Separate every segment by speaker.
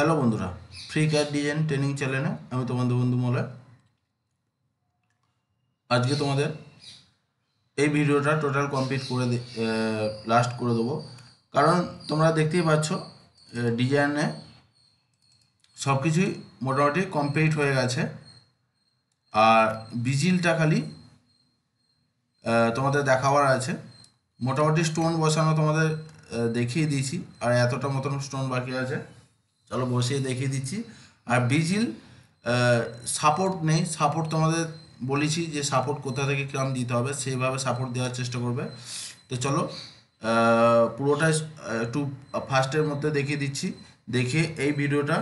Speaker 1: hello বন্ধুরা free কার design training চ্যানেলে আমি তোমাদের বন্ধু মলে আজকে তোমাদের এই ভিডিওটা টোটাল কমপ্লিট করে লাস্ট করে দেবো কারণ তোমরা দেখতেই পাচ্ছ ডিজাইনে সব কিছুই মোটামুটি কমপ্লিট হয়ে গেছে আর বিজিলটা খালি তোমাদের দেখাবার আছে মোটামুটি স্টোন বসানো তোমাদের দেখিয়ে দিয়েছি আর এতটা মতন স্টোন বাকি আছে চলো বসিয়ে দেখিয়ে দিচ্ছি আর ভিজিল সাপোর্ট নেই সাপোর্ট তোমাদের বলেছি যে সাপোর্ট কোথা থেকে কিরম দিতে হবে সেইভাবে সাপোর্ট দেওয়ার চেষ্টা করবে তো চলো পুরোটা একটু ফার্স্টের মধ্যে দেখিয়ে দিচ্ছি দেখে এই ভিডিওটা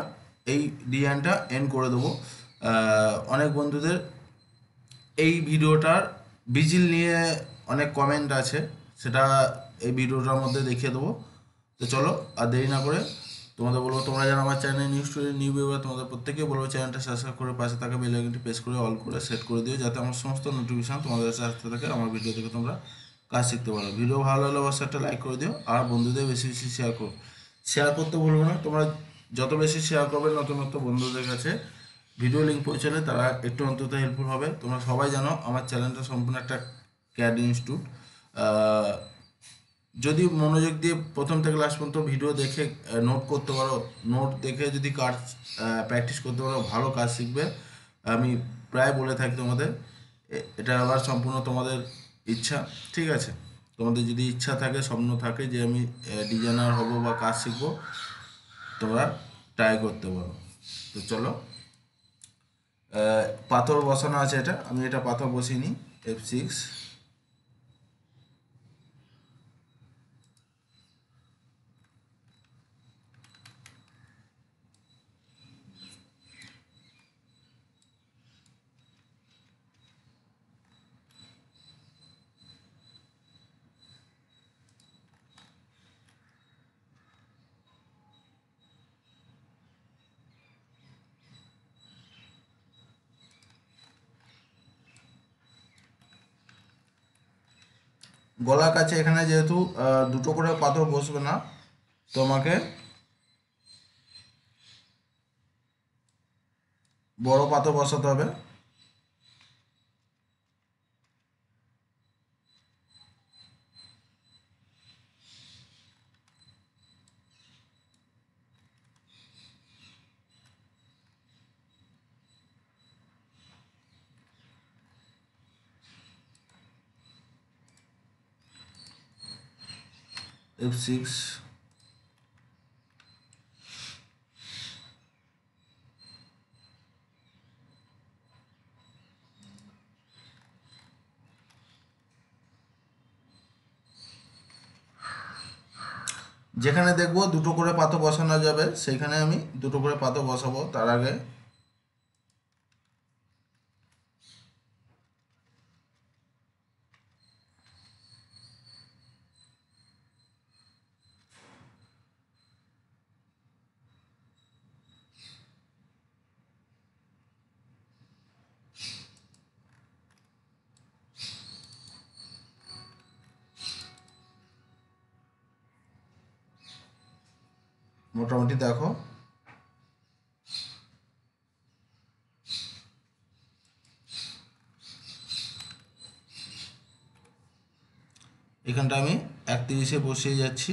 Speaker 1: এই ডিজাইনটা এন্ড করে দেবো অনেক বন্ধুদের এই ভিডিওটার ভিজিল নিয়ে অনেক কমেন্ট আছে সেটা এই ভিডিওটার মধ্যে দেখিয়ে দেবো তো চলো আর দেরি না করে তোমাদের বলবো তোমরা যারা আমার channel new student new viewer তোমাদের প্রত্যেকে বলবো চ্যানেলটা সাবস্ক্রাইব করে পাশে থাকা বেল আইকনটি প্রেস করে অল করে সেট করে দিও যাতে আমার সমস্ত নোটিফিকেশান তোমাদের কাছে আসতে থাকে আমার ভিডিও থেকে তোমরা কাজ শিখতে পারো ভিডিও ভালো লাগলে অবশ্যই একটা লাইক করে দিও আর বন্ধুদের বেশি বেশি শেয়ার করো শেয়ার করতে বলবো না তোমরা যত বেশি শেয়ার করবে নতুন নতুন বন্ধুদের কাছে ভিডিও লিঙ্ক পৌঁছালে তারা একটু অন্তত হেল্পফুল হবে তোমরা সবাই জানো আমার চ্যানেলটা সম্পূর্ণ একটা ক্যাড ইনস্টিটিউট যদি মনোযোগ দিয়ে প্রথম থেকে লাস্ট পর্যন্ত ভিডিও দেখে নোট করতে পারো নোট দেখে যদি কাজ প্র্যাকটিস করতে পারো ভালো কাজ শিখবে আমি প্রায় বলে থাকি তোমাদের এটা আবার সম্পূর্ণ তোমাদের ইচ্ছা ঠিক আছে তোমাদের যদি ইচ্ছা থাকে স্বপ্ন থাকে যে আমি ডিজাইনার হব বা কাজ শিখব তোমরা ট্রাই করতে পারো তো চলো পাথর বসানো আছে এটা আমি এটা পাথর বসিয়ে নিই এফ সিক্স গলার কাছে এখানে যেহেতু দুটো করে পাথর বসবে না তোমাকে বড় পাথর বসাতে হবে f6 যেখানে দেখব দুটো করে পাতা বসানো যাবে সেখানে আমি দুটো করে পাতা বসাবো তার আগে মোটামুটি দেখো এখানটা আমি একত্রিশে বসিয়ে যাচ্ছি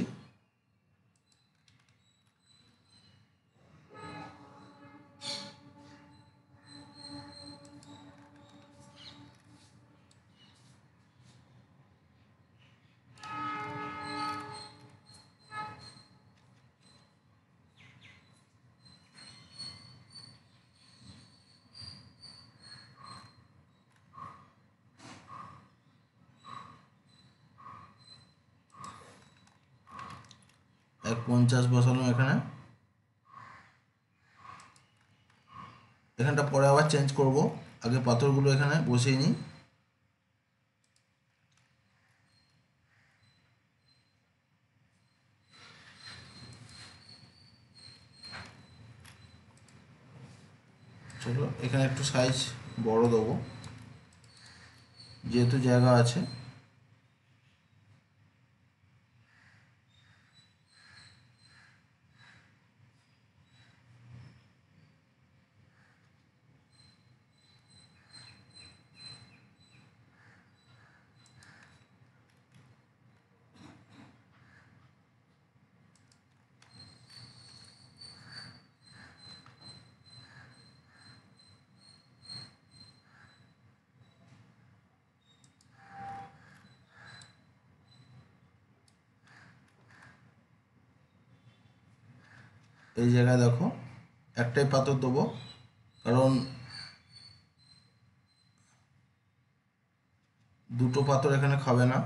Speaker 1: চেঞ্জ করব আগে পাথরগুলো এখানে বসিয়ে নিই চলো এখানে একটু সাইজ বড় দেবো যেহেতু জায়গা আছে এই জায়গায় দেখো একটাই পাথর দেবো কারণ দুটো পাথর এখানে খাবে না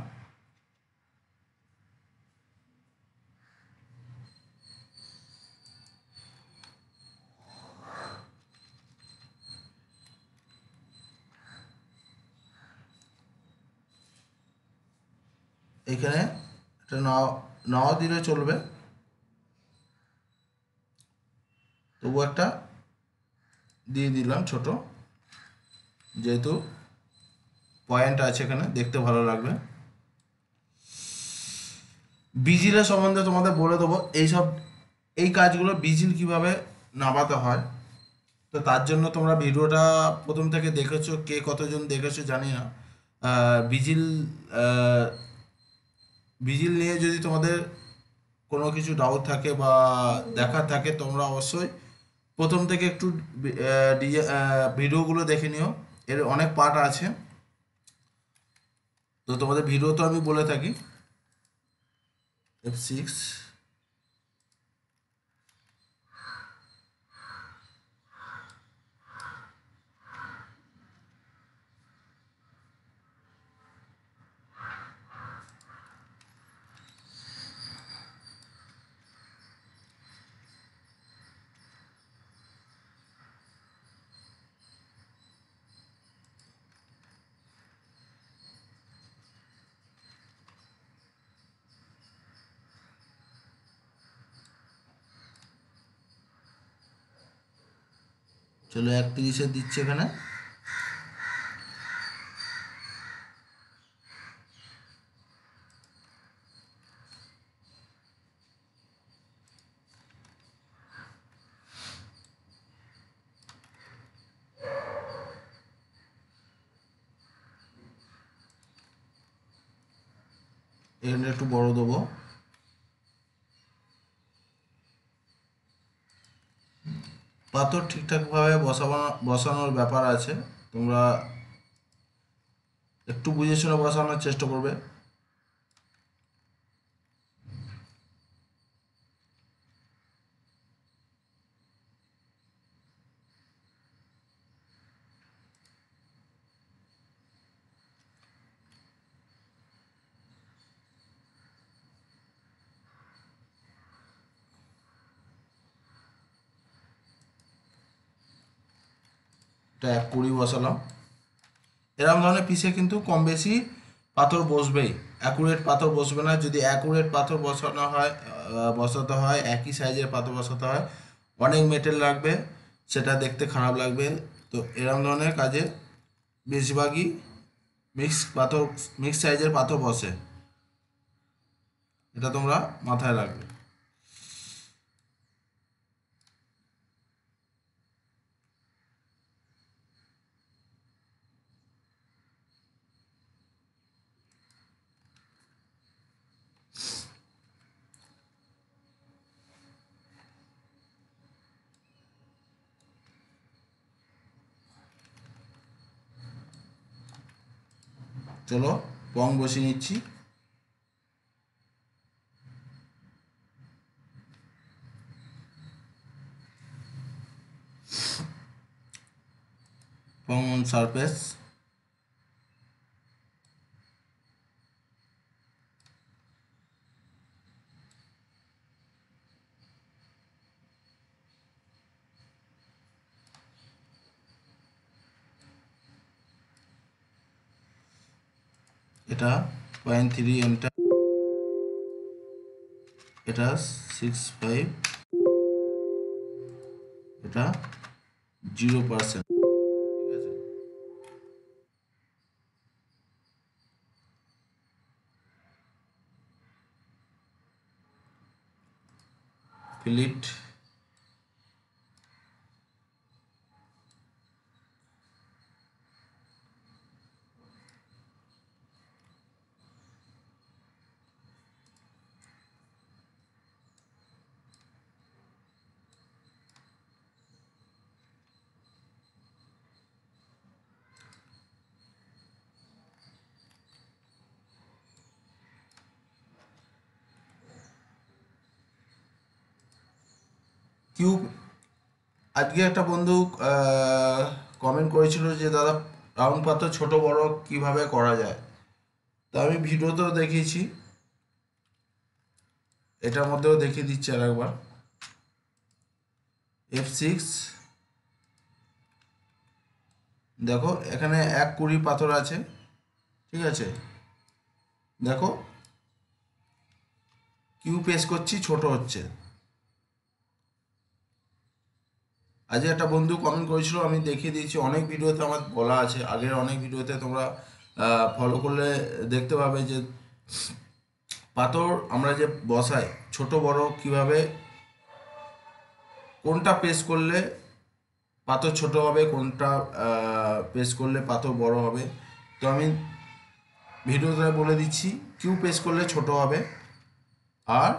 Speaker 1: এখানে একটা নাও নাও দিলে চলবে দিলাম ছোট যেহেতু পয়েন্ট আছে এখানে দেখতে ভালো লাগবে বিজিলের সম্বন্ধে তোমাদের বলে দেবো এইসব এই কাজগুলো বিজিল কিভাবে নামাতে হয় তো তার জন্য তোমরা ভিডিওটা প্রথম থেকে দেখেছো কে কতজন দেখেছো জানি না বিজিল বিজিল নিয়ে যদি তোমাদের কোনো কিছু ডাউট থাকে বা দেখার থাকে তোমরা অবশ্যই প্রথম থেকে একটু ভিডিওগুলো দেখে নিও এর অনেক পার্ট আছে তো তোমাদের ভিডিও তো আমি বলে থাকি এফ সিক্স চলো একত্রিশে দিচ্ছে এখানে ঠিকঠাকভাবে বসানো বসানোর ব্যাপার আছে তোমরা একটু বুঝে শুনে বসানোর চেষ্টা করবে এক হ্যাঁ, কুড়ি বসালাম এরকম ধরনের পিসে কিন্তু কম বেশি পাথর বসবেই অ্যাকুরেট পাথর বসবে না যদি অ্যাকুরেট পাথর বসানো হয় বসাতে হয় একই সাইজের পাথর বসাতে হয় অনেক মেটেল লাগবে সেটা দেখতে খারাপ লাগবে তো এরকম ধরনের কাজে বেশিরভাগই মিক্স পাথর মিক্স সাইজের পাথর বসে এটা তোমরা মাথায় রাখবে চলো পং বসিয়ে নিচ্ছি পং অন সারফেস এটা পয়েন্ট থ্রি এমটা এটা সিক্স ফাইভ এটা জিরো পার্সেন্ট ঠিক আছে ফিলিট কিউব আজকে একটা বন্ধু কমেন্ট করেছিল যে দাদা রাউন্ড পাত্র ছোট বড় কিভাবে করা যায় তা আমি ভিডিওতেও দেখিয়েছি এটার মধ্যেও দেখিয়ে দিচ্ছি আর একবার এফ সিক্স দেখো এখানে এক কুড়ি পাথর আছে ঠিক আছে দেখো কিউ পেস করছি ছোট হচ্ছে আজ একটা বন্ধু কমেন্ট করেছিল আমি দেখিয়ে দিয়েছি অনেক ভিডিওতে আমার বলা আছে আগের অনেক ভিডিওতে তোমরা ফলো করলে দেখতে পাবে যে পাথর আমরা যে বসাই ছোট বড় কিভাবে কোনটা পেস করলে পাথর ছোট হবে কোনটা পেস করলে পাথর বড় হবে তো আমি ভিডিওতে বলে দিচ্ছি কিউ পেস করলে ছোট হবে আর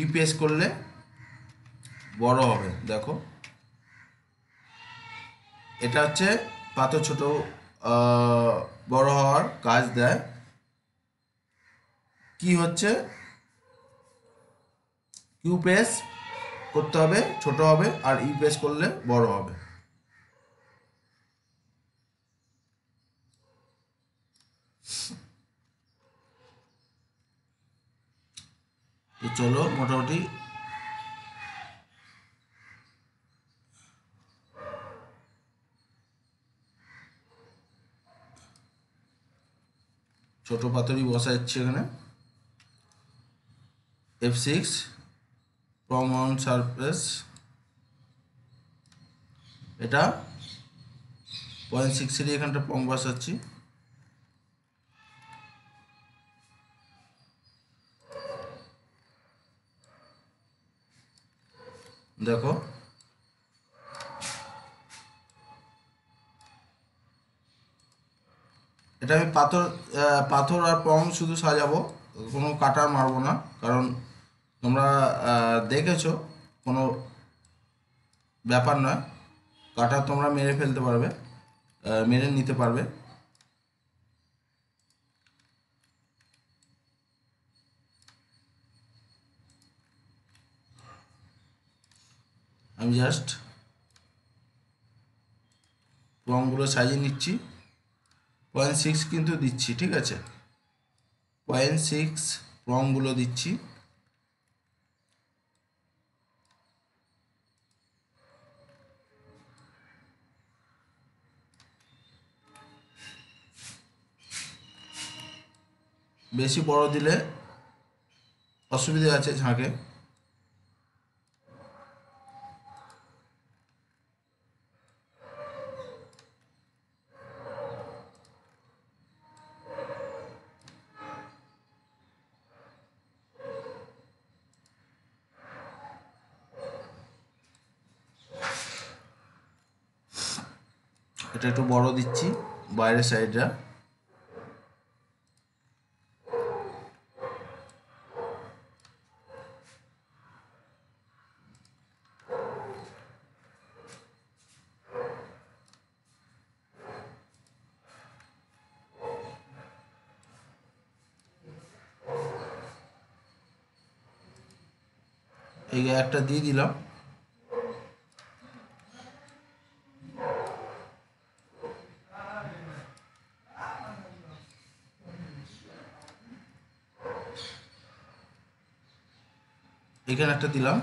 Speaker 1: ই e পেস করলে বড় হবে দেখো এটা হচ্ছে পাথর ছোট বড় হওয়ার কাজ দেয় কি হচ্ছে কিউ প্রেস করতে হবে ছোট হবে আর ই e প্রেস করলে বড় হবে তো চলো মোটামুটি ছোট পাথরই বসা বসাচ্ছি এখানে এফ সিক্স প্রমাউন্ট সারফেস এটা পয়েন্ট সিক্সেরই এখানটা পম বসাচ্ছি দেখো এটা আমি পাথর পাথর আর পং শুধু সাজাবো কোনো কাটার মারবো না কারণ তোমরা দেখেছো কোনো ব্যাপার নয় কাটা তোমরা মেরে ফেলতে পারবে মেরে নিতে পারবে আমি জাস্ট রঙগুলো সাজিয়ে নিচ্ছি পয়েন্ট সিক্স কিন্তু দিচ্ছি ঠিক আছে পয়েন্ট সিক্স রংগুলো দিচ্ছি বেশি বড় দিলে অসুবিধা আছে ঝাঁকে এটা একটু বড় দিচ্ছি বাইরের সাইডটা এই একটা দিয়ে দিলাম একটা দিলাম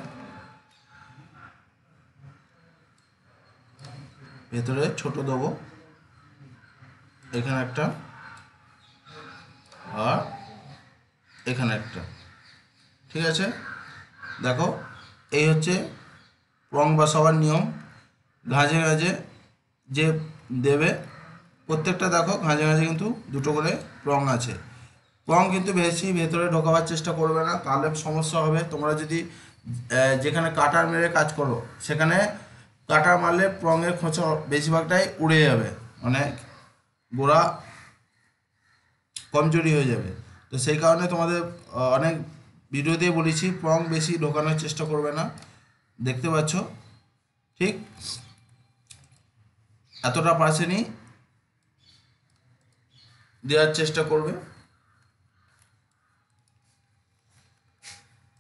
Speaker 1: ভেতরে ছোট দেব এখানে একটা আর এখানে একটা ঠিক আছে দেখো এই হচ্ছে রং বা সবার নিয়ম ঘাঁজে ঘাঁজে যে দেবে প্রত্যেকটা দেখো ঘাঁজে ঘাঁজে কিন্তু দুটো করে রং আছে কম কিন্তু বেশি ভেতরে ঢোকাবার চেষ্টা করবে না তাহলে সমস্যা হবে তোমরা যদি যেখানে কাটার মেরে কাজ করো সেখানে কাটার মারলে প্রঙের খোঁচা বেশিরভাগটাই উড়ে যাবে মানে গোড়া কমজোরি হয়ে যাবে তো সেই কারণে তোমাদের অনেক ভিডিওতেই বলেছি প্রং বেশি ঢোকানোর চেষ্টা করবে না দেখতে পাচ্ছ ঠিক এতটা নি দেওয়ার চেষ্টা করবে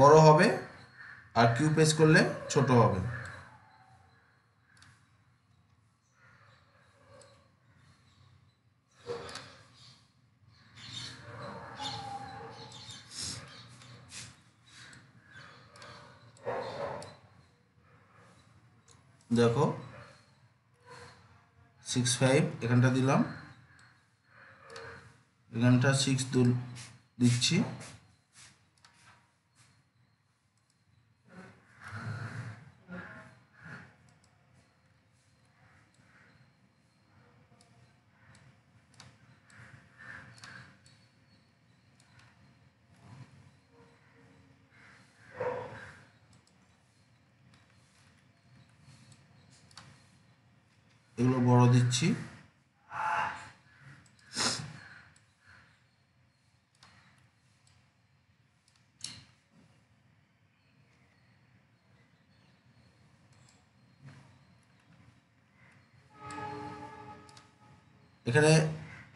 Speaker 1: বড় হবে আর কিউ প্রেস করলে ছোট হবে দেখো সিক্স ফাইভ এখানটা দিলাম এখানটা সিক্স দিচ্ছি এগুলো বড় দিচ্ছি এখানে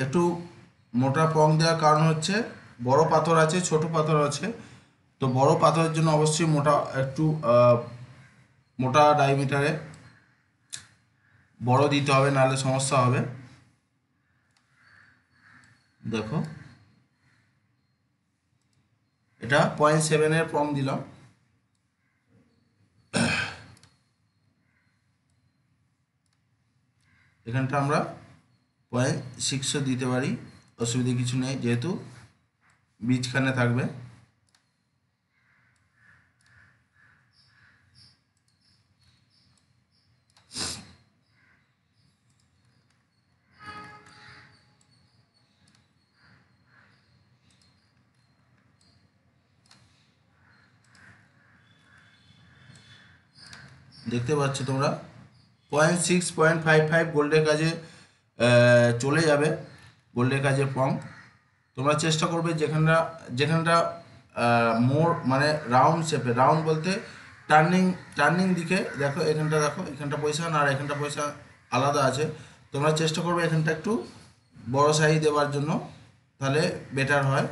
Speaker 1: একটু মোটা পং দেওয়ার কারণ হচ্ছে বড় পাথর আছে ছোট পাথর আছে তো বড় পাথরের জন্য অবশ্যই মোটা একটু মোটা ডায়মিটারে বড় দিতে হবে নাহলে সমস্যা হবে দেখো এটা পয়েন্ট সেভেনের ফর্ম দিলাম এখানটা আমরা পয়েন্ট সিক্সও দিতে পারি অসুবিধে কিছু নেই যেহেতু বীজখানে থাকবে দেখতে পাচ্ছ তোমরা point six point five five গোল্ডের কাজে চলে যাবে গোল্ডের কাজে ফর্ম তোমরা চেষ্টা করবে যেখানটা যেখানটা মোর মানে রাউন্ড শেপে রাউন্ড বলতে টার্নিং টার্নিং দিকে দেখো এখানটা দেখো এখানটা পয়সা আর এখানটা পয়সা আলাদা আছে তোমরা চেষ্টা করবে এখানটা একটু বড় সাইজ দেওয়ার জন্য তাহলে বেটার হয়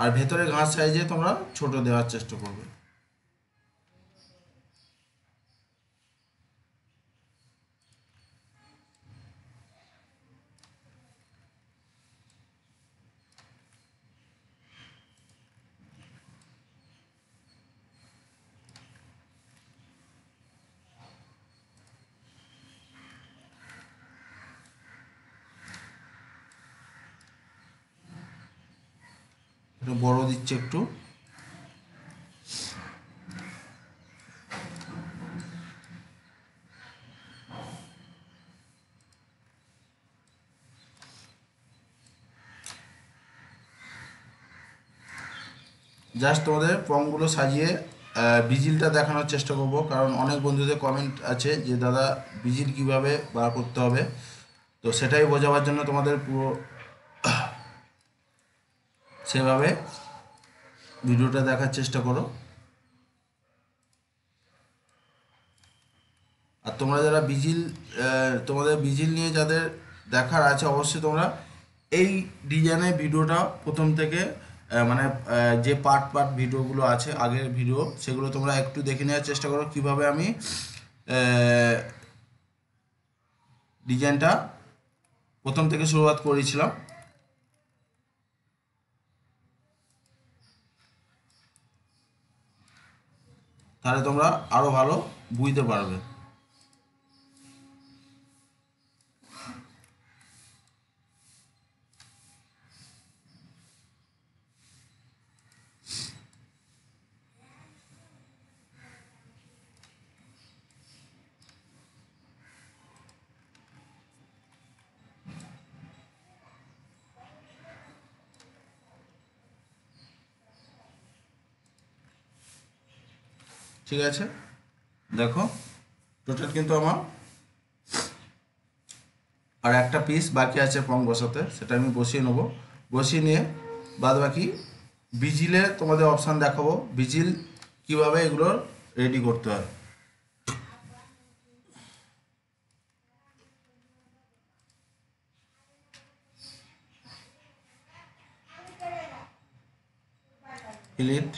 Speaker 1: আর ভেতরে ঘাস সাইজে তোমরা ছোট দেওয়ার চেষ্টা করবে বড় দিচ্ছে একটু জাস্ট তোমাদের ফর্মগুলো সাজিয়ে বিজিলটা দেখানোর চেষ্টা করব কারণ অনেক বন্ধুদের কমেন্ট আছে যে দাদা বিজিল কিভাবে বার করতে হবে তো সেটাই বোঝাবার জন্য তোমাদের পুরো সেভাবে ভিডিওটা দেখার চেষ্টা করো আর তোমরা যারা বিজিল তোমাদের বিজিল নিয়ে যাদের দেখার আছে অবশ্যই তোমরা এই ডিজাইনে ভিডিওটা প্রথম থেকে মানে যে পার্ট পার্ট ভিডিওগুলো আছে আগের ভিডিও সেগুলো তোমরা একটু দেখে নেওয়ার চেষ্টা করো কিভাবে আমি ডিজাইনটা প্রথম থেকে শুরুয়াত করেছিলাম তাহলে তোমরা আরও ভালো বুঝতে পারবে ঠিক আছে দেখো টোটাল কিন্তু আমার আর একটা পিস বাকি আছে পং বসাতে সেটা আমি বসিয়ে নেবো বসিয়ে নিয়ে বাদ বাকি ভিজিলে তোমাদের অপশান দেখাবো বিজিল কিভাবে এগুলো রেডি করতে হয় ইলিট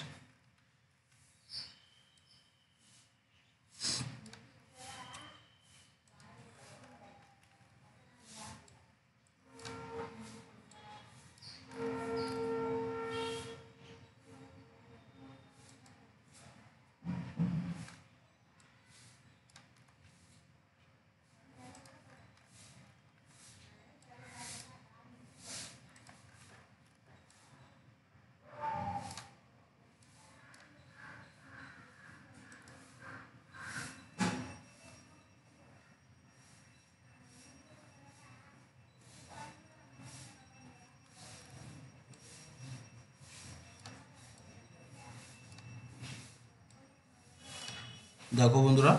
Speaker 1: দেখো বন্ধুরা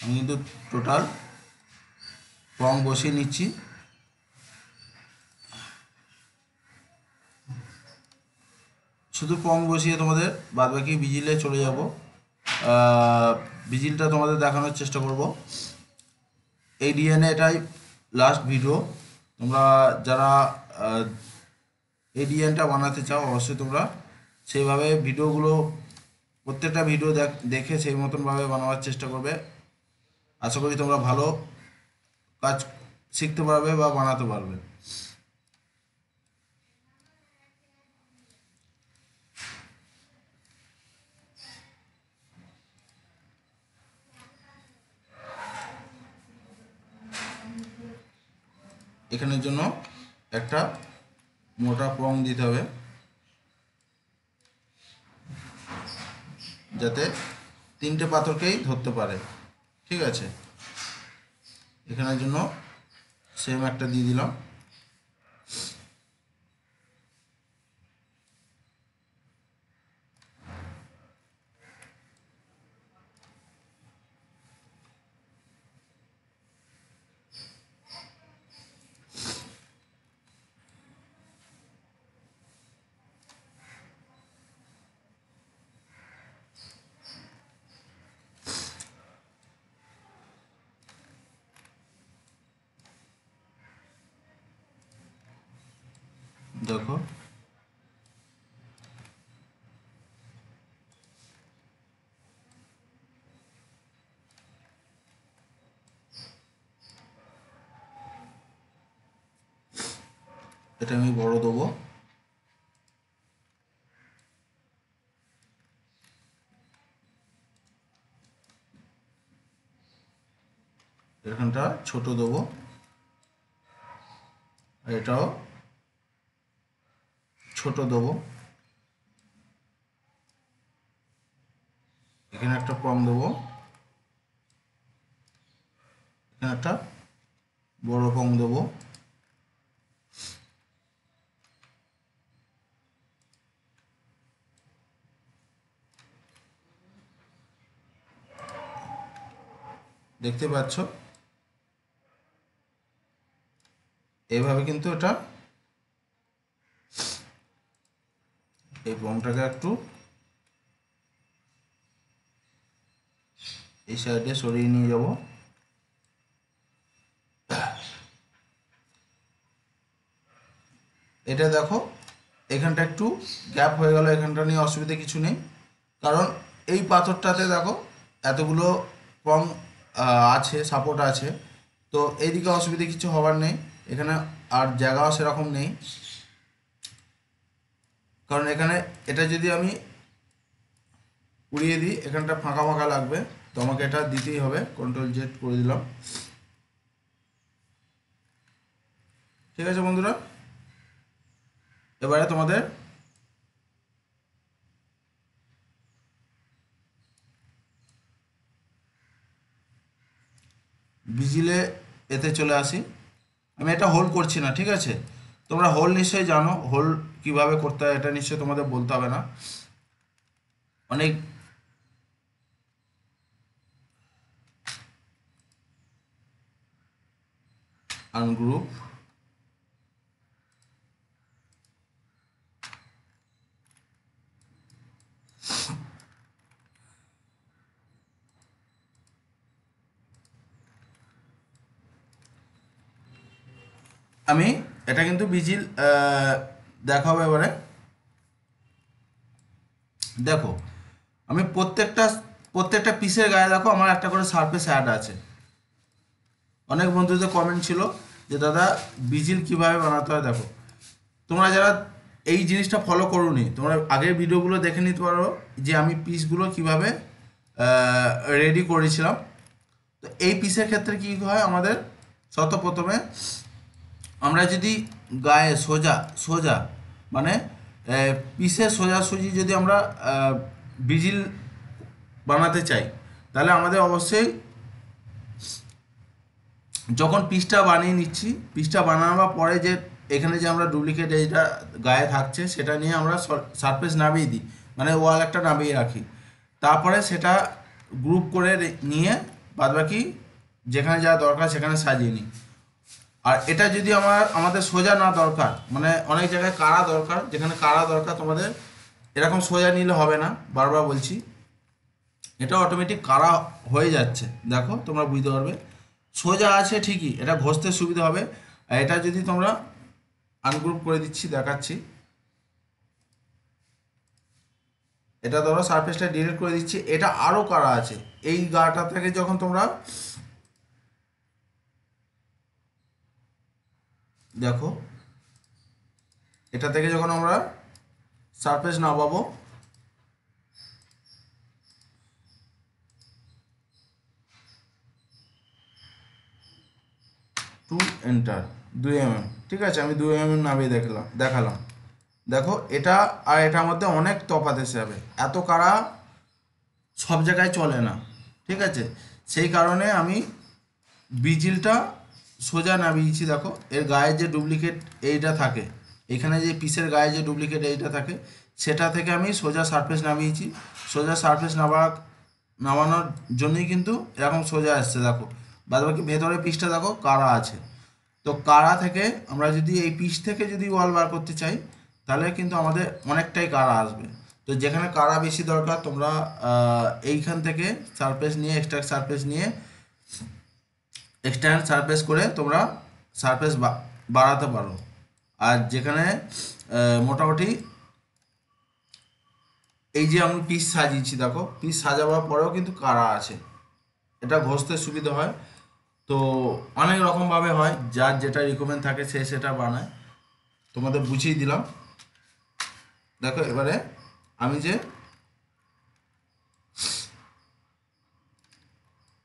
Speaker 1: আমি কিন্তু টোটাল রং বসিয়ে নিচ্ছি শুধু পং বসিয়ে তোমাদের বাদবাকি বিজিলে চলে যাব বিজিলটা তোমাদের দেখানোর চেষ্টা করব এই ডিএনএ এটাই লাস্ট ভিডিও তোমরা যারা এই ডিএনটা বানাতে চাও অবশ্যই তোমরা সেইভাবে ভিডিওগুলো প্রত্যেকটা ভিডিও দেখে সেই মতনভাবে বানাবার চেষ্টা করবে আশা করি তোমরা ভালো কাজ শিখতে পারবে বা বানাতে পারবে এখানের জন্য একটা মোটা প্রং দিতে হবে যাতে তিনটে পাথরকেই ধরতে পারে ঠিক আছে এখানের জন্য সেম একটা দিয়ে দিলাম আমি বড় দেবো এখানটা ছোট দেবো এটাও ছোট দেবো এখানে একটা কম দেবো এখানে একটা বড় কম দেবো দেখতে পাচ্ছ এভাবে কিন্তু এটা এই পমটাকে একটু এই সাইডে সরিয়ে নিয়ে যাব এটা দেখো এখানটা একটু গ্যাপ হয়ে গেল এখানটা নিয়ে অসুবিধা কিছু নেই কারণ এই পাথরটাতে দেখো এতগুলো পং আছে সাপোর্ট আছে তো এইদিকে অসুবিধে কিছু হবার নেই এখানে আর জায়গাও সেরকম নেই কারণ এখানে এটা যদি আমি উড়িয়ে দিই এখানটা ফাঁকা ফাঁকা লাগবে তো আমাকে এটা দিতেই হবে কন্ট্রোল জেট করে দিলাম ঠিক আছে বন্ধুরা এবারে তোমাদের বিজিলে এতে চলে আসি আমি এটা হোল্ড করছি না ঠিক আছে তোমরা হোল নিশ্চয়ই জানো হোল কিভাবে করতে হয় এটা নিশ্চয়ই তোমাদের বলতে হবে না অনেক আনগ্রুপ আমি এটা কিন্তু বিজিল দেখাবো এবারে দেখো আমি প্রত্যেকটা প্রত্যেকটা পিসের গায়ে দেখো আমার একটা করে সারফেস অ্যাড আছে অনেক বন্ধুদের কমেন্ট ছিল যে দাদা বিজিল কিভাবে বানাতে হয় দেখো তোমরা যারা এই জিনিসটা ফলো করোনি তোমরা আগের ভিডিওগুলো দেখে নিতে পারো যে আমি পিসগুলো কিভাবে রেডি করেছিলাম তো এই পিসের ক্ষেত্রে কী হয় আমাদের শত প্রথমে আমরা যদি গায়ে সোজা সোজা মানে পিসে সোজাসুজি যদি আমরা বিজিল বানাতে চাই তাহলে আমাদের অবশ্যই যখন পিসটা বানিয়ে নিচ্ছি পিসটা বানানোর পরে যে এখানে যে আমরা ডুপ্লিকেট এইটা গায়ে থাকছে সেটা নিয়ে আমরা সারফেস নামিয়ে দিই মানে ওয়াল একটা নামিয়ে রাখি তারপরে সেটা গ্রুপ করে নিয়ে বাদবাকি যেখানে যা দরকার সেখানে সাজিয়ে নিই আর এটা যদি আমার আমাদের সোজা না দরকার মানে অনেক জায়গায় কারা দরকার যেখানে কারা দরকার তোমাদের এরকম সোজা নিলে হবে না বারবার বলছি এটা অটোমেটিক কারা হয়ে যাচ্ছে দেখো তোমরা বুঝতে পারবে সোজা আছে ঠিকই এটা ঘষতে সুবিধা হবে আর এটা যদি তোমরা আনগ্রুপ করে দিচ্ছি দেখাচ্ছি এটা ধরো সারফেসটা ডিলিট করে দিচ্ছি এটা আরও কারা আছে এই গাটা থেকে যখন তোমরা দেখো এটা থেকে যখন আমরা সারফেস না পাবো টু এন্টার দুই এম mm, ঠিক আছে আমি দুই এম mm নামিয়ে দেখলাম দেখালাম দেখো এটা আর এটার মধ্যে অনেক তফাত এসে যাবে এত কারা সব জায়গায় চলে না ঠিক আছে সেই কারণে আমি বিজিলটা সোজা নামিয়েছি দেখো এর গায়ে যে ডুপ্লিকেট এইটা থাকে এখানে যে পিসের গায়ে যে ডুপ্লিকেট এইটা থাকে সেটা থেকে আমি সোজা সারফেস নামিয়েছি সোজা সারফেস নামা নামানোর জন্যই কিন্তু এরকম সোজা আসছে দেখো বাদ বাকি ভেতরে পিসটা দেখো কারা আছে তো কারা থেকে আমরা যদি এই পিস থেকে যদি ওয়াল বার করতে চাই তাহলে কিন্তু আমাদের অনেকটাই কারা আসবে তো যেখানে কারা বেশি দরকার তোমরা এইখান থেকে সারফেস নিয়ে এক্সট্রা সারফেস নিয়ে এক্সট্যান্ড সারফেস করে তোমরা সারফেস বাড়াতে পারো আর যেখানে মোটামুটি এই যে আমি পিস সাজিয়েছি দেখো পিস সাজাবার পরেও কিন্তু কারা আছে এটা ঘষতে সুবিধা হয় তো অনেক রকমভাবে হয় যার যেটা রিকমেন্ড থাকে সে সেটা বানায় তোমাদের বুঝিয়ে দিলাম দেখো এবারে আমি যে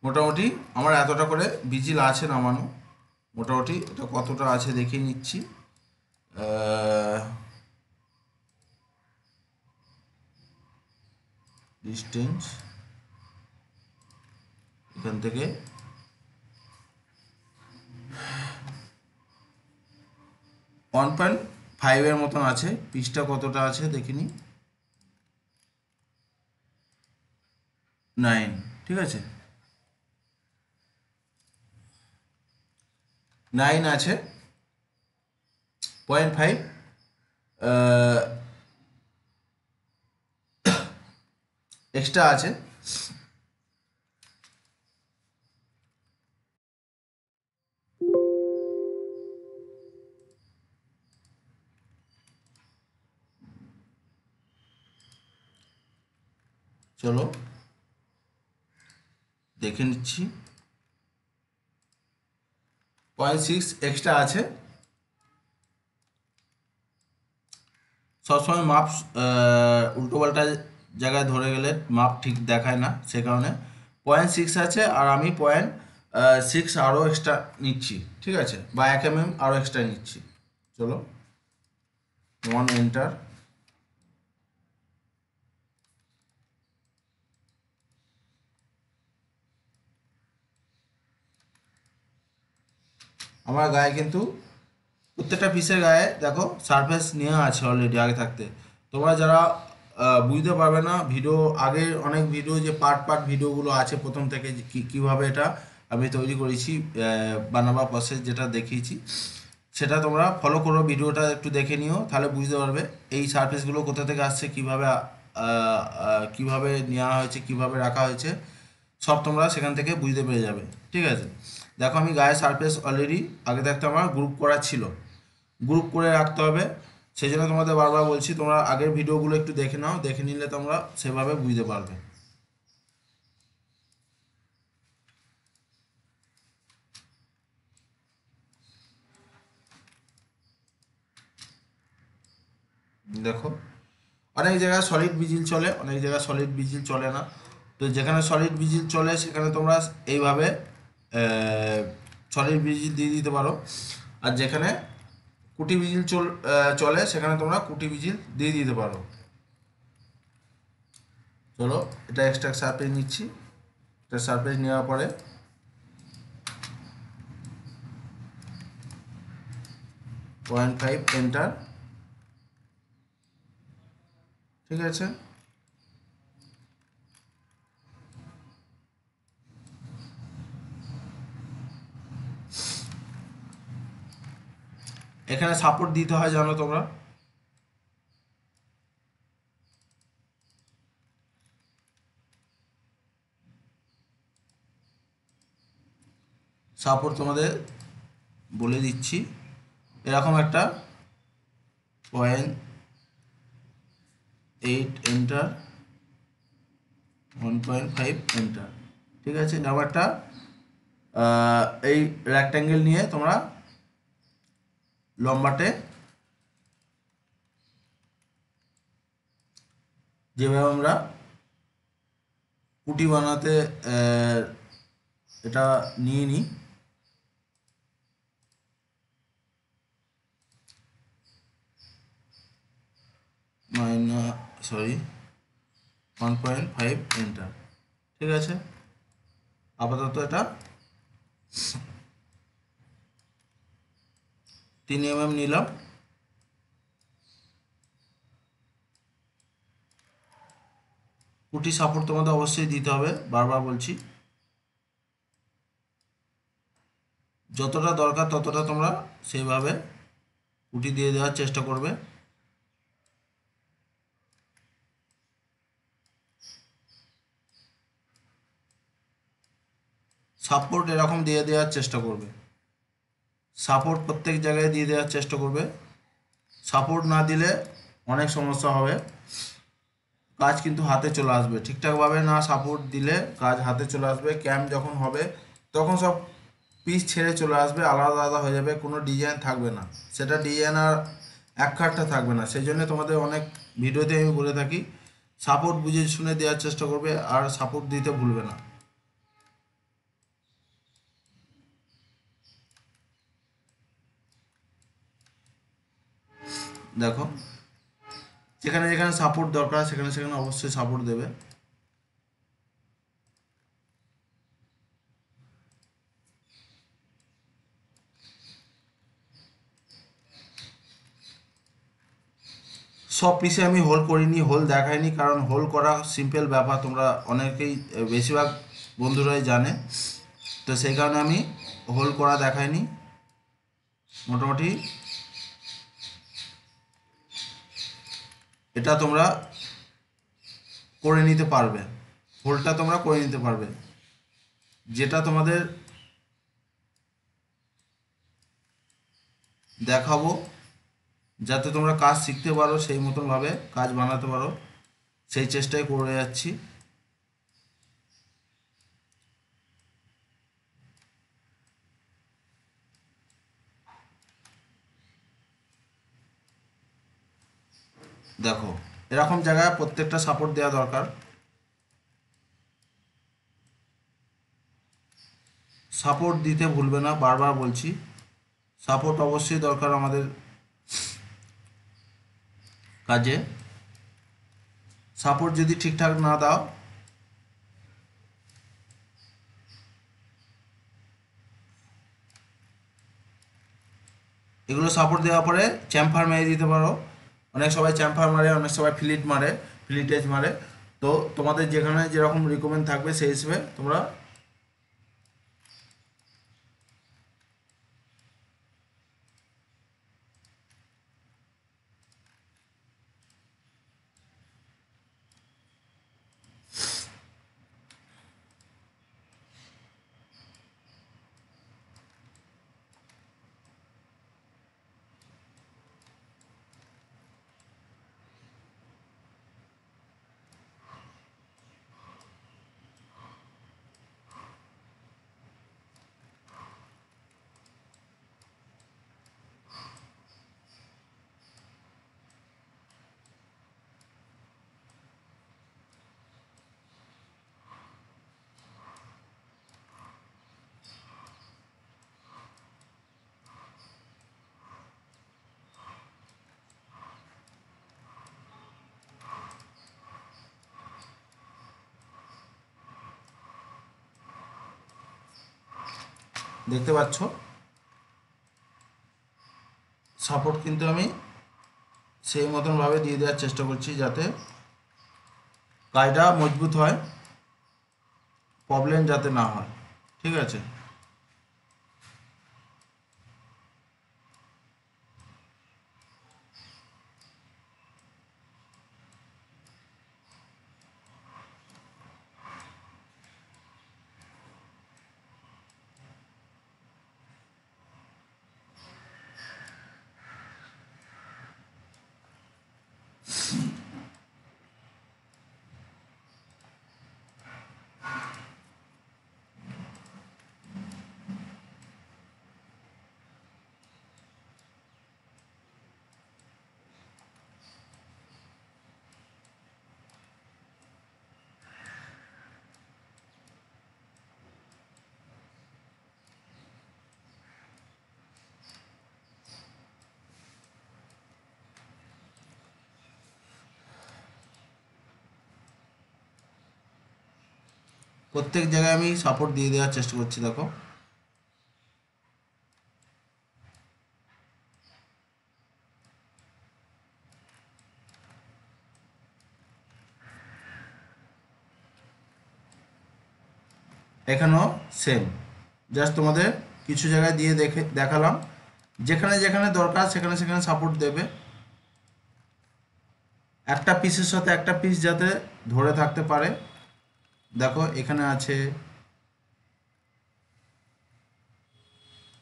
Speaker 1: মোটামুটি আমার এতটা করে ভিজিল আছে নামানো মোটামুটি এটা কতটা আছে দেখে নিচ্ছি ডিস্টেন্স এখান থেকে ওয়ান পয়েন্ট ফাইভের মতন আছে পিসটা কতটা আছে দেখিনি নাইন ঠিক আছে নাইন আছে পয়েন্ট ফাইভ এক্সট্রা আছে চলো দেখে নিচ্ছি পয়েন্ট সিক্স এক্সট্রা আছে সবসময় মাপ পাল্টা জায়গায় ধরে গেলে মাপ ঠিক দেখায় না সে কারণে পয়েন্ট সিক্স আছে আর আমি পয়েন্ট সিক্স আরও এক্সট্রা নিচ্ছি ঠিক আছে বা এক এম এম আরও এক্সট্রা নিচ্ছি চলো ওয়ান এন্টার আমার গায়ে কিন্তু প্রত্যেকটা পিসের গায়ে দেখো সারফেস নেওয়া আছে অলরেডি আগে থাকতে তোমরা যারা বুঝতে পারবে না ভিডিও আগে অনেক ভিডিও যে পার্ট পার্ট ভিডিওগুলো আছে প্রথম থেকে কীভাবে এটা আমি তৈরি করেছি বানাবা প্রসেস যেটা দেখিয়েছি সেটা তোমরা ফলো করো ভিডিওটা একটু দেখে নিও তাহলে বুঝতে পারবে এই সার্ফেসগুলো কোথা থেকে আসছে কিভাবে কিভাবে নেওয়া হয়েছে কিভাবে রাখা হয়েছে সব তোমরা সেখান থেকে বুঝতে পেরে যাবে ঠিক আছে দেখো আমি গায়ে সারফেস অলরেডি আগে থাকতে আমার গ্রুপ করা ছিল গ্রুপ করে রাখতে হবে সেই জন্য তোমাদের বারবার বলছি তোমরা আগের ভিডিওগুলো একটু দেখে নাও দেখে নিলে তোমরা সেভাবে বুঝতে পারবে দেখো অনেক জায়গায় সলিড বিজিল চলে অনেক জায়গায় সলিড বিজিল চলে না তো যেখানে সলিড ভিজিল চলে সেখানে তোমরা এইভাবে সলিড ভিজিল দিয়ে দিতে পারো আর যেখানে কুটি ভিজিল চল চলে সেখানে তোমরা কুটি ভিজিল দিয়ে দিতে পারো চলো এটা এক্সট্রা সারফেস নিচ্ছি এটা সারফেস নেওয়ার পরে পয়েন্ট ফাইভ এন্টার ঠিক আছে এখানে সাপোর্ট দিতে হয় জানো তোমরা সাপোর্ট তোমাদের বলে দিচ্ছি এরকম একটা point eight enter one point five enter ঠিক আছে নাম্বারটা এই র্যাক্ট্যাঙ্গেল নিয়ে তোমরা লম্বাটে যেভাবে আমরা পুটি বানাতে এটা নিয়ে নিই sorry one point five enter ঠিক আছে আপাতত এটা তিন এম এম নিলাম কুটি সাপোর্ট তোমাদের অবশ্যই দিতে হবে বারবার বলছি যতটা দরকার ততটা তোমরা সেইভাবে কুটি দিয়ে দেওয়ার চেষ্টা করবে সাপোর্ট এরকম দিয়ে দেওয়ার চেষ্টা করবে সাপোর্ট প্রত্যেক জায়গায় দিয়ে দেওয়ার চেষ্টা করবে সাপোর্ট না দিলে অনেক সমস্যা হবে কাজ কিন্তু হাতে চলে আসবে ঠিকঠাকভাবে না সাপোর্ট দিলে কাজ হাতে চলে আসবে ক্যাম্প যখন হবে তখন সব পিস ছেড়ে চলে আসবে আলাদা আলাদা হয়ে যাবে কোনো ডিজাইন থাকবে না সেটা ডিজাইন আর এক খাটটা থাকবে না সেই জন্য তোমাদের অনেক ভিডিওতে আমি বলে থাকি সাপোর্ট বুঝে শুনে দেওয়ার চেষ্টা করবে আর সাপোর্ট দিতে ভুলবে না দেখো যেখানে যেখানে সাপোর্ট দরকার সেখানে সেখানে অবশ্যই সাপোর্ট দেবে সব পিসে আমি হোল করিনি হোল দেখাইনি কারণ হোল করা সিম্পল ব্যাপার তোমরা অনেকেই বেশিরভাগ বন্ধুরাই জানে তো সেই কারণে আমি হোল করা দেখাইনি মোটামুটি এটা তোমরা করে নিতে পারবে হোলটা তোমরা করে নিতে পারবে যেটা তোমাদের দেখাবো যাতে তোমরা কাজ শিখতে পারো সেই মতনভাবে কাজ বানাতে পারো সেই চেষ্টাই করে যাচ্ছি দেখো এরকম জায়গায় প্রত্যেকটা সাপোর্ট দেওয়া দরকার সাপোর্ট দিতে ভুলবে না বারবার বলছি সাপোর্ট অবশ্যই দরকার আমাদের কাজে সাপোর্ট যদি ঠিকঠাক না দাও এগুলো সাপোর্ট দেওয়ার পরে চ্যাম্পার মেরে দিতে পারো অনেক সবাই চ্যাম্পার মারে অনেক সবাই ফিলিট মারে ফিলিটেজ মারে তো তোমাদের যেখানে যেরকম রিকমেন্ড থাকবে সেই হিসেবে তোমরা দেখতে পাচ্ছ সাপোর্ট কিন্তু আমি সেই মতনভাবে দিয়ে দেওয়ার চেষ্টা করছি যাতে কাজটা মজবুত হয় প্রবলেম যাতে না হয় ঠিক আছে প্রত্যেক জায়গায় আমি সাপোর্ট দিয়ে দেওয়ার চেষ্টা করছি দেখো এখানেও সেম জাস্ট তোমাদের কিছু জায়গায় দিয়ে দেখে দেখালাম যেখানে যেখানে দরকার সেখানে সেখানে সাপোর্ট দেবে একটা পিসের সাথে একটা পিস যাতে ধরে থাকতে পারে দেখো এখানে আছে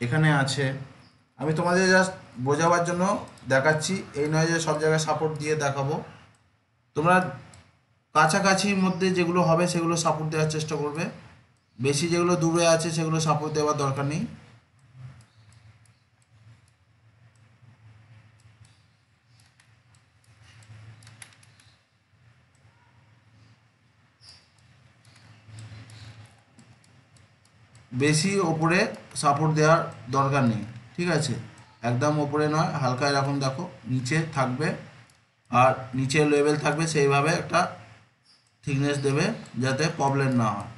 Speaker 1: এখানে আছে আমি তোমাদের জাস্ট বোঝাবার জন্য দেখাচ্ছি এই নয় যে সব জায়গায় সাপোর্ট দিয়ে দেখাবো তোমরা কাছাকাছির মধ্যে যেগুলো হবে সেগুলো সাপোর্ট দেওয়ার চেষ্টা করবে বেশি যেগুলো দূরে আছে সেগুলো সাপোর্ট দেওয়ার দরকার নেই বেশি ওপরে সাপোর্ট দেওয়ার দরকার নেই ঠিক আছে একদম ওপরে নয় হালকা এরকম দেখো নিচে থাকবে আর নিচে লেভেল থাকবে সেইভাবে একটা থিকনেস দেবে যাতে প্রবলেম না হয়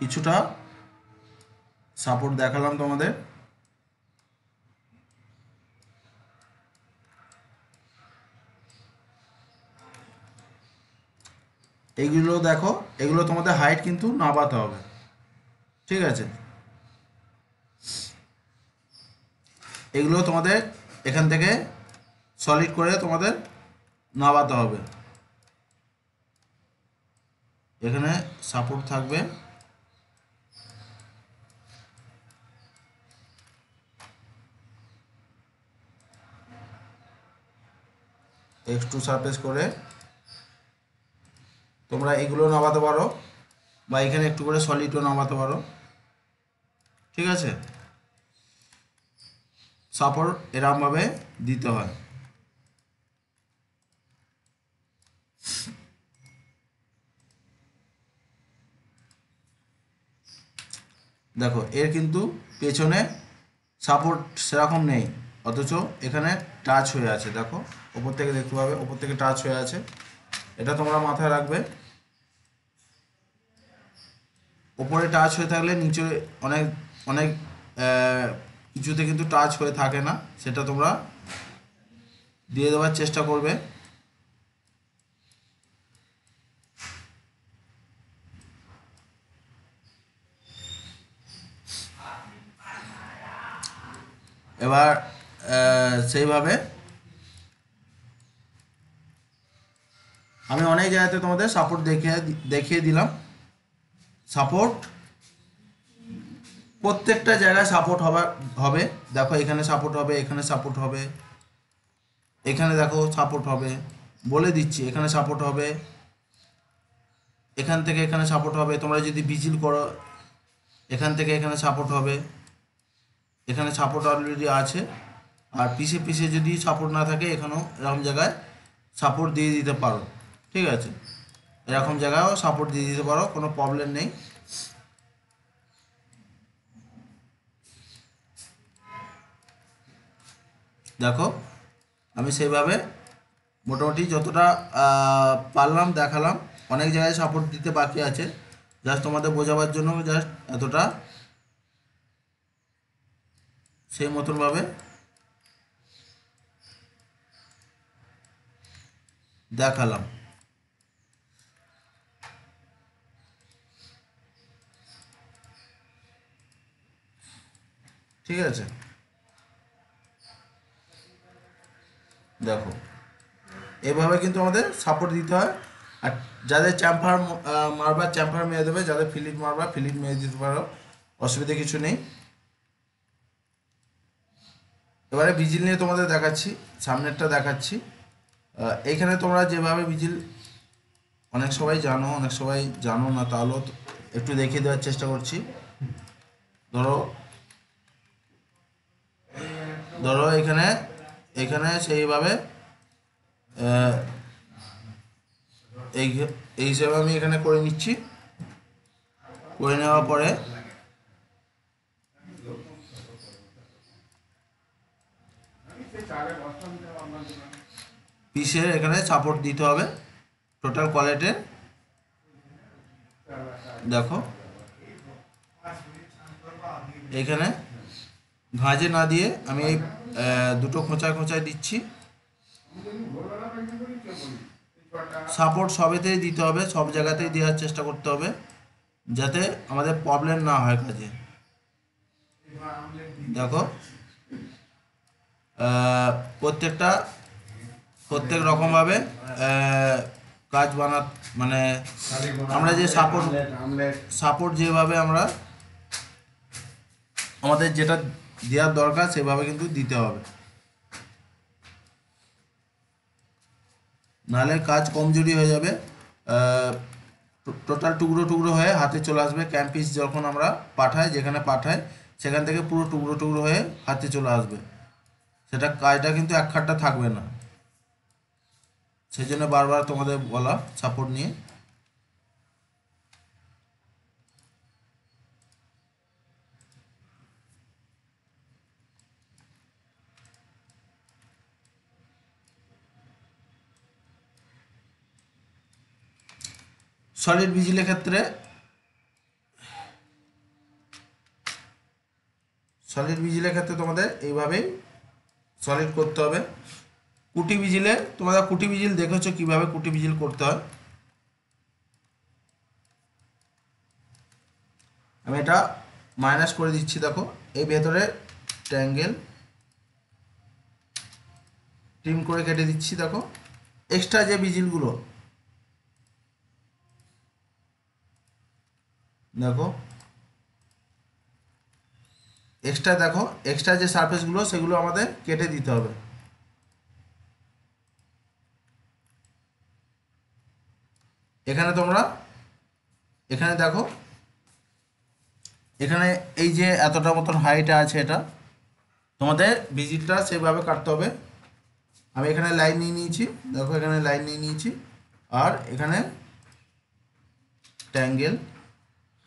Speaker 1: কিছুটা সাপোর্ট দেখালাম তোমাদের এগুলো দেখো এগুলো তোমাদের হাইট কিন্তু নাবাতে হবে ঠিক আছে এগুলো তোমাদের এখান থেকে সলিড করে তোমাদের নাবাতে হবে এখানে সাপোর্ট থাকবে এক্স টু সারপ্রেস করে তোমরা এগুলো নামাতে পারো বা এখানে একটু করে সলিডও নামাতে পারো ঠিক আছে সাপোর্ট এরমভাবে দিতে হয় দেখো এর কিন্তু পেছনে সাপোর্ট সেরকম নেই অথচ এখানে টাচ হয়ে আছে দেখো ওপর থেকে দেখতে পাবে ওপর থেকে টাচ হয়ে আছে এটা তোমরা মাথায় রাখবে ওপরে টাচ হয়ে থাকলে নিচে অনেক অনেক কিছুতে কিন্তু টাচ হয়ে থাকে না সেটা তোমরা দিয়ে দেওয়ার চেষ্টা করবে এবার সেইভাবে আমি অনেক জায়গাতে তোমাদের সাপোর্ট দেখে দেখিয়ে দিলাম সাপোর্ট প্রত্যেকটা জায়গায় সাপোর্ট হবার হবে দেখো এখানে সাপোর্ট হবে এখানে সাপোর্ট হবে এখানে দেখো সাপোর্ট হবে বলে দিচ্ছি এখানে সাপোর্ট হবে এখান থেকে এখানে সাপোর্ট হবে তোমরা যদি ভিজিল করো এখান থেকে এখানে সাপোর্ট হবে এখানে সাপোর্ট অলরেডি আছে আর পিছিয়ে পিছিয়ে যদি সাপোর্ট না থাকে এখানেও এরকম জায়গায় সাপোর্ট দিয়ে দিতে পারো ঠিক আছে এরকম জায়গায়ও সাপোর্ট দিয়ে দিতে পারো কোনো প্রবলেম নেই দেখো আমি সেইভাবে মোটামুটি যতটা পারলাম দেখালাম অনেক জায়গায় সাপোর্ট দিতে বাকি আছে জাস্ট তোমাদের বোঝাবার জন্য জাস্ট এতটা সেই মতনভাবে দেখালাম ঠিক আছে দেখো এভাবে কিন্তু আমাদের সাপোর্ট দিতে হয় আর যাদের চ্যাম্পার মারবার চ্যাম্পার মেরে দেবে যাদের ফিলিপ মারবার ফিলিপ মেরে দিতে পারো অসুবিধা কিছু নেই এবারে ভিজিল নিয়ে তোমাদের দেখাচ্ছি সামনেরটা দেখাচ্ছি এখানে তোমরা যেভাবে ভিজিল অনেক সবাই জানো অনেক সবাই জানো না তাহলেও একটু দেখিয়ে দেওয়ার চেষ্টা করছি ধরো ধরো এখানে এখানে সেইভাবে এই এই হিসাবে আমি এখানে করে নিচ্ছি করে নেওয়ার পরে পিসের এখানে সাপোর্ট দিতে হবে টোটাল কোয়ালিটির দেখো এখানে ভাঁজে না দিয়ে আমি এই দুটো খোঁচায় খোঁচায় দিচ্ছি সাপোর্ট সবেতেই দিতে হবে সব জায়গাতেই দেওয়ার চেষ্টা করতে হবে যাতে আমাদের প্রবলেম না হয় কাজে দেখো প্রত্যেকটা প্রত্যেক রকমভাবে কাজ বানা মানে আমরা যে সাপোর্ট সাপোর্ট যেভাবে আমরা আমাদের যেটা দেওয়ার দরকার সেভাবে কিন্তু দিতে হবে নাহলে কাজ কমজোরি হয়ে যাবে টোটাল টুকরো টুকরো হয়ে হাতে চলে আসবে ক্যাম্পিস যখন আমরা পাঠাই যেখানে পাঠাই সেখান থেকে পুরো টুকরো টুকরো হয়ে হাতে চলে আসবে সেটা কাজটা কিন্তু এক খাটটা থাকবে না সেই জন্য বারবার তোমাদের বলা সাপোর্ট নিয়ে সলিড ভিজিলের ক্ষেত্রে সলিড ভিজিলের ক্ষেত্রে তোমাদের এইভাবেই সলিড করতে হবে কুটি ভিজিলে তোমাদের কুটি ভিজিল দেখেছো কিভাবে কুটি ভিজিল করতে হয় আমি এটা মাইনাস করে দিচ্ছি দেখো এই ভেতরে ট্যাঙ্গেল টিম করে কেটে দিচ্ছি দেখো এক্সট্রা যে বিজিলগুলো দেখো এক্সট্রা দেখো এক্সট্রা যে সারফেসগুলো সেগুলো আমাদের কেটে দিতে হবে এখানে তোমরা এখানে দেখো এখানে এই যে এতটা মতন হাইট আছে এটা তোমাদের ভিজিটটা সেভাবে কাটতে হবে আমি এখানে লাইন নিয়ে নিয়েছি দেখো এখানে লাইন নিয়ে নিয়েছি আর এখানে ট্যাঙ্গেল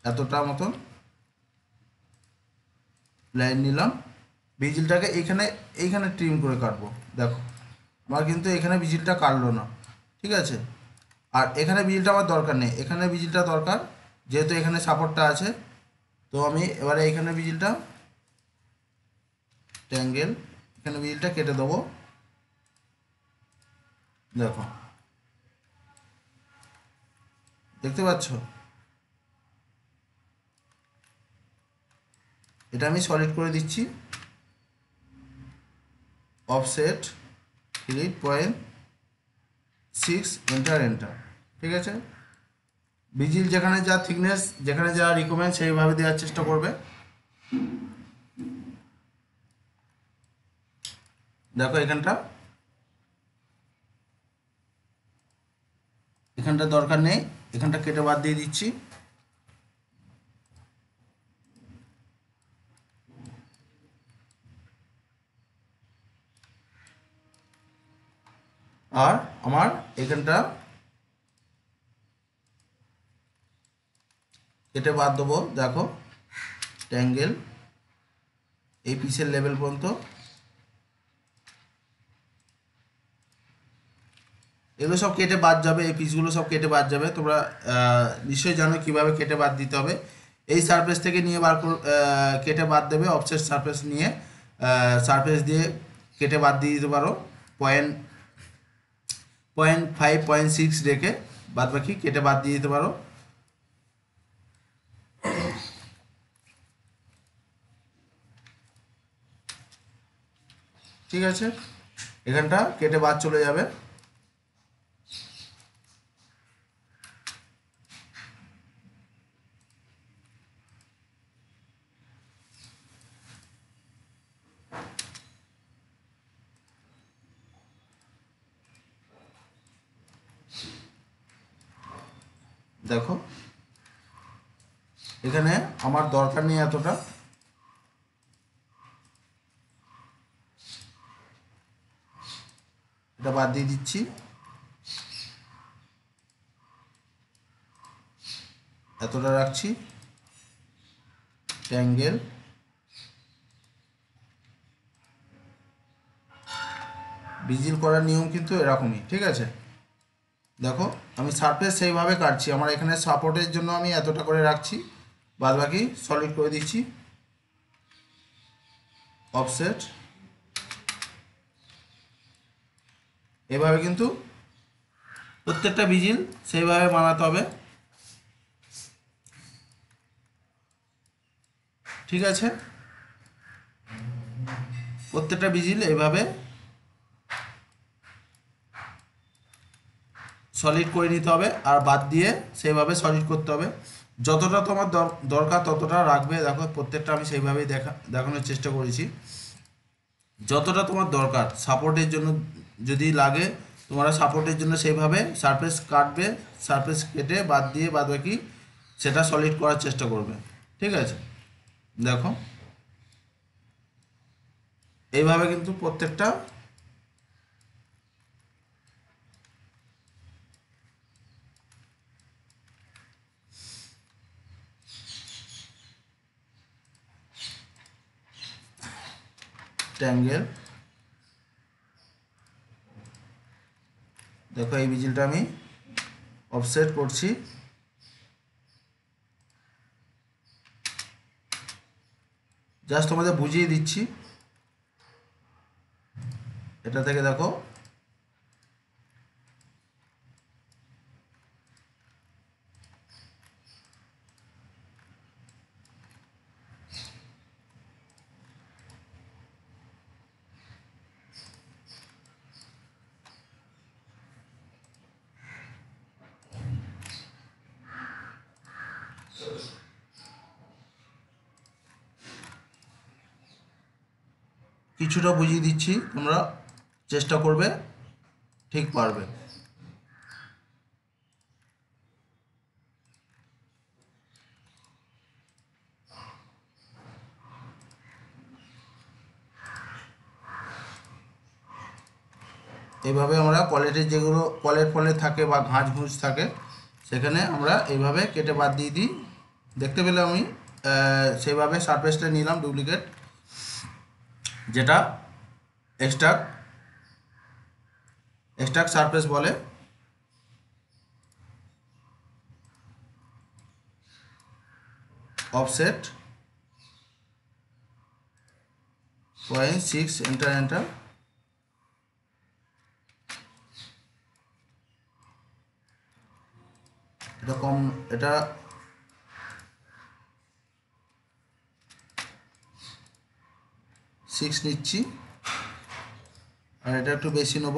Speaker 1: এতটা মতন লাইন নিলাম বিজিলটাকে এখানে এইখানে ট্রিম করে কাটবো দেখো আমার কিন্তু এখানে বিজিলটা কাটলো না ঠিক আছে আর এখানে বিজিলটা আমার দরকার নেই এখানে বিজিলটা দরকার যেহেতু এখানে সাপোর্টটা আছে তো আমি এবারে এখানে বিজিলটা ট্যাঙ্গেল এখানে বিজিলটা কেটে দেবো দেখো দেখতে পাচ্ছ এটা আমি সলিড করে দিচ্ছি offset three point six enter enter ঠিক আছে ভিজিল যেখানে যা থিকনেস যেখানে যা রিকমেন্ড সেইভাবে দেওয়ার চেষ্টা করবে দেখো এখানটা এখানটা দরকার নেই এখানটা কেটে বাদ দিয়ে দিচ্ছি আর আমার এখানটা এটা বাদ দেবো দেখো ট্যাঙ্গেল এই পিসের লেভেল পর্যন্ত এগুলো সব কেটে বাদ যাবে এই পিসগুলো সব কেটে বাদ যাবে তোমরা নিশ্চয়ই জানো কীভাবে কেটে বাদ দিতে হবে এই সারফেস থেকে নিয়ে বার কেটে বাদ দেবে অফসেট সারফেস নিয়ে সারফেস দিয়ে কেটে বাদ দিয়ে দিতে পারো point point five point six রেখে বাদ বাকি কেটে বাদ দিয়ে দিতে পারো ঠিক আছে এখানটা কেটে বাদ চলে যাবে দেখো এখানে আমার দরকার নেই এতটা এটা বাদ দিয়ে দিচ্ছি এতটা রাখছি ট্যাঙ্গেল বিজিল করার নিয়ম কিন্তু এরকমই ঠিক আছে দেখো আমি সারফেস সেইভাবে কাটছি আমার এখানে সাপোর্টের জন্য আমি এতটা করে রাখছি বাদ বাকি সলিড করে দিচ্ছি অফসেট এভাবে কিন্তু প্রত্যেকটা বিজিল সেইভাবে বানাতে হবে ঠিক আছে প্রত্যেকটা বিজিল এভাবে সলিড করে নিতে হবে আর বাদ দিয়ে সেইভাবে সলিড করতে হবে যতটা তোমার দরকার ততটা রাখবে দেখো প্রত্যেকটা আমি সেইভাবেই দেখা দেখানোর চেষ্টা করেছি যতটা তোমার দরকার সাপোর্টের জন্য যদি লাগে তোমরা সাপোর্টের জন্য সেইভাবে সারফেস কাটবে সারফেস কেটে বাদ দিয়ে বাদ বাকি সেটা সলিড করার চেষ্টা করবে ঠিক আছে দেখো এইভাবে কিন্তু প্রত্যেকটা ট্যাঙ্গেল দেখো এই ভিজিলটা আমি অফসেট করছি জাস্ট তোমাদের বুঝিয়ে দিচ্ছি এটা থেকে দেখো কিছুটা বুঝিয়ে দিচ্ছি তোমরা চেষ্টা করবে ঠিক পারবে এইভাবে আমরা কলেটের যেগুলো কলের ফলে থাকে বা ঘাঁস ঘুঁজ থাকে সেখানে আমরা এইভাবে কেটে বাদ দিয়ে দিই দেখতে পেলে আমি সেইভাবে সারফেসটা নিলাম ডুপ্লিকেট যেটা এক্সট্রাক্ট এক্সট্রাক্ট সারফেস বলে offset point six enter enter এটা কম এটা সিক্স নিচ্ছি আর এটা একটু বেশি নেব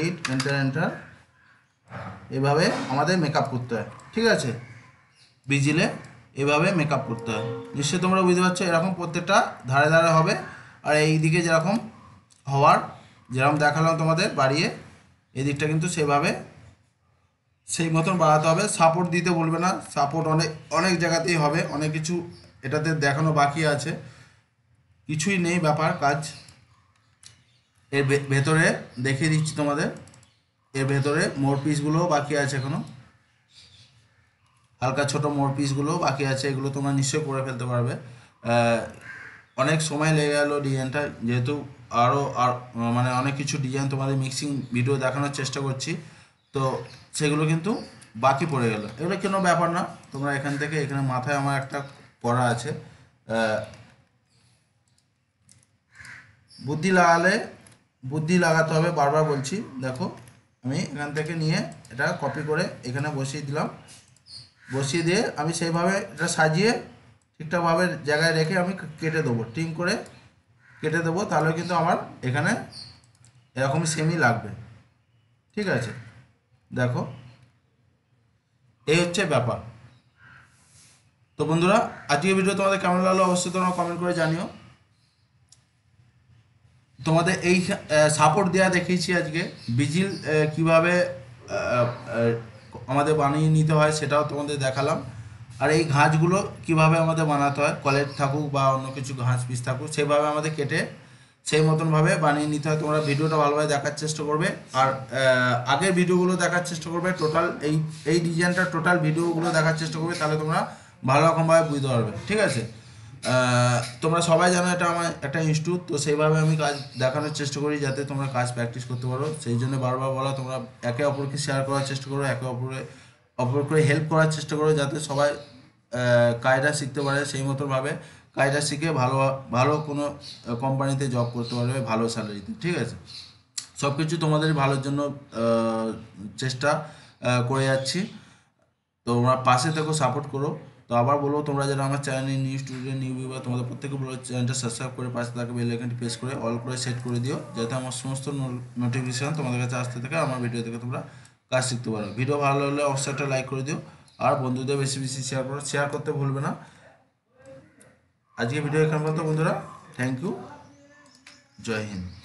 Speaker 1: এইট এন্টার এন্টার এভাবে আমাদের মেকআপ করতে হয় ঠিক আছে বিজিলে এভাবে মেকআপ করতে হয় নিশ্চয়ই তোমরা বুঝতে পারছো এরকম প্রত্যেকটা ধারে ধারে হবে আর এই দিকে যেরকম হওয়ার যেরকম দেখালাম তোমাদের বাড়িয়ে এদিকটা কিন্তু সেভাবে সেই মতন বাড়াতে হবে সাপোর্ট দিতে বলবে না সাপোর্ট অনেক অনেক জায়গাতেই হবে অনেক কিছু এটাতে দেখানো বাকি আছে কিছুই নেই ব্যাপার কাজ এর ভেতরে দেখিয়ে দিচ্ছি তোমাদের এর ভেতরে মোর পিসগুলো বাকি আছে এখনও হালকা ছোট মোর পিসগুলো বাকি আছে এগুলো তোমরা নিশ্চয়ই করে ফেলতে পারবে অনেক সময় লেগে গেলো ডিজাইনটা যেহেতু আরও আর মানে অনেক কিছু ডিজাইন তোমাদের মিক্সিং ভিডিও দেখানোর চেষ্টা করছি তো সেগুলো কিন্তু বাকি পড়ে গেল এগুলো কোনো ব্যাপার না তোমরা এখান থেকে এখানে মাথায় আমার একটা করা আছে বুদ্ধি লাগালে বুদ্ধি লাগাতে হবে বারবার বলছি দেখো আমি এখান থেকে নিয়ে এটা কপি করে এখানে বসিয়ে দিলাম বসিয়ে দিয়ে আমি সেইভাবে এটা সাজিয়ে ঠিকঠাকভাবে জায়গায় রেখে আমি কেটে দেবো টিম করে কেটে দেবো তাহলে কিন্তু আমার এখানে এরকম সেমই লাগবে ঠিক আছে দেখো এই হচ্ছে ব্যাপার তো বন্ধুরা আজকের ভিডিও তোমাদের কেমন লাগলো অবশ্যই তোমরা কমেন্ট করে জানিও তোমাদের এই সাপোর্ট দেওয়া দেখিয়েছি আজকে বিজিল কিভাবে আমাদের বানিয়ে নিতে হয় সেটাও তোমাদের দেখালাম আর এই ঘাসগুলো কিভাবে আমাদের বানাতে হয় কলের থাকুক বা অন্য কিছু ঘাস পিস থাকুক সেভাবে আমাদের কেটে সেই মতনভাবে বানিয়ে নিতে হয় তোমরা ভিডিওটা ভালোভাবে দেখার চেষ্টা করবে আর আগের ভিডিওগুলো দেখার চেষ্টা করবে টোটাল এই এই ডিজাইনটা টোটাল ভিডিওগুলো দেখার চেষ্টা করবে তাহলে তোমরা ভালো রকমভাবে বুঝতে পারবে ঠিক আছে তোমরা সবাই জানো এটা আমার একটা ইনস্টিটিউট তো সেইভাবে আমি কাজ দেখানোর চেষ্টা করি যাতে তোমরা কাজ প্র্যাকটিস করতে পারো সেই জন্য বারবার বলা তোমরা একে অপরকে শেয়ার করার চেষ্টা করো একে অপরে অপরকে হেল্প করার চেষ্টা করো যাতে সবাই কায়দা শিখতে পারে সেই মতোভাবে কায়দা শিখে ভালো ভালো কোনো কোম্পানিতে জব করতে পারবে ভালো স্যালারিতে ঠিক আছে সব কিছু তোমাদের ভালোর জন্য চেষ্টা করে যাচ্ছি তোমরা পাশে থেকো সাপোর্ট করো তো আবার বলবো তোমরা যারা আমার channel new student new view তোমাদের প্রত্যেকে বলো চ্যানেলটা সাবস্ক্রাইব করে পাশে থাকবে বেল প্রেস করে অল করে সেট করে দিও যাতে আমার সমস্ত নোটিফিকেশান তোমাদের কাছে আসতে থাকে আমার ভিডিও থেকে তোমরা কাজ শিখতে পারো ভিডিও ভালো হলে অবশ্যই একটা লাইক করে দিও আর বন্ধুদের বেশি বেশি শেয়ার করো শেয়ার করতে ভুলবে না আজকে ভিডিও এখান পর্যন্ত বন্ধুরা থ্যাংক ইউ জয় হিন্দ